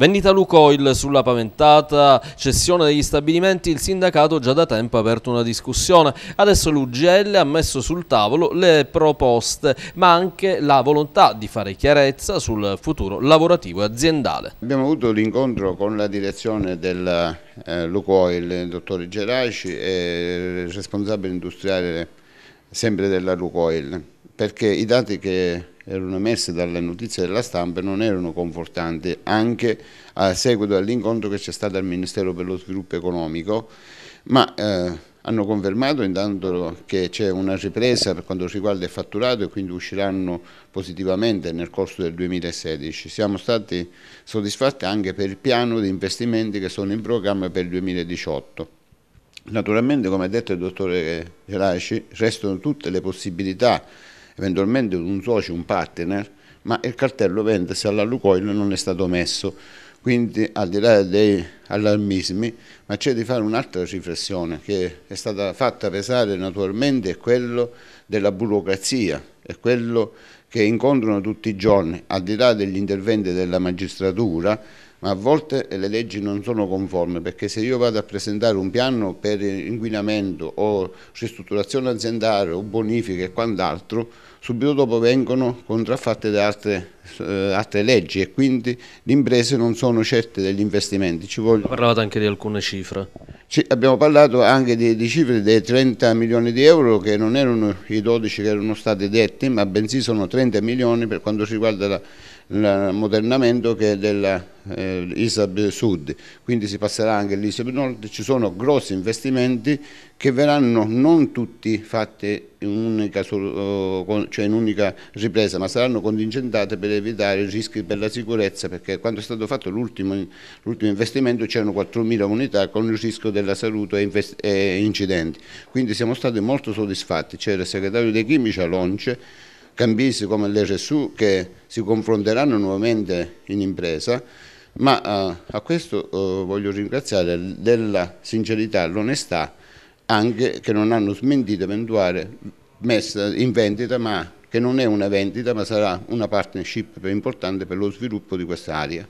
Vendita Lucoil sulla paventata, cessione degli stabilimenti, il sindacato già da tempo ha aperto una discussione. Adesso l'UGL ha messo sul tavolo le proposte, ma anche la volontà di fare chiarezza sul futuro lavorativo e aziendale. Abbiamo avuto l'incontro con la direzione del eh, Lucoil, il dottore Geraci, e il responsabile industriale sempre della Lucoil, perché i dati che erano emerse dalle notizie della stampa non erano confortanti anche a seguito dell'incontro che c'è stato al Ministero per lo Sviluppo Economico, ma eh, hanno confermato intanto che c'è una ripresa per quanto riguarda il fatturato e quindi usciranno positivamente nel corso del 2016. Siamo stati soddisfatti anche per il piano di investimenti che sono in programma per il 2018. Naturalmente, come ha detto il dottore Geraci, restano tutte le possibilità eventualmente un socio, un partner, ma il cartello vendese alla Lucoil non è stato messo. Quindi al di là dei allarmismi, ma c'è di fare un'altra riflessione che è stata fatta pesare naturalmente, è quello della burocrazia, è quello che incontrano tutti i giorni, al di là degli interventi della magistratura, ma a volte le leggi non sono conformi perché se io vado a presentare un piano per inquinamento o ristrutturazione aziendale o bonifica e quant'altro, subito dopo vengono contraffatte da altre, eh, altre, leggi e quindi le imprese non sono certe degli investimenti. Ci voglio... Parlavate anche di alcune cifre. Ci, abbiamo parlato anche di, di, cifre dei 30 milioni di euro che non erano i 12 che erano stati detti, ma bensì sono 30 milioni per quanto riguarda l'ammodernamento che è della eh, ISAB Sud, quindi si passerà anche all'ISAB Nord, ci sono grossi investimenti che verranno non tutti fatti in un'unica oh, cioè un ripresa, ma saranno contingentate per evitare rischi per la sicurezza, perché quando è stato fatto l'ultimo investimento c'erano 4.000 unità con il rischio della salute e, e incidenti. Quindi siamo stati molto soddisfatti, c'era il segretario dei chimici a Lonce, cambisti come l'RSU che si confronteranno nuovamente in impresa, ma uh, a questo uh, voglio ringraziare della sincerità, l'onestà, anche che non hanno smentito eventuale messa in vendita, ma che non è una vendita, ma sarà una partnership importante per lo sviluppo di quest'area.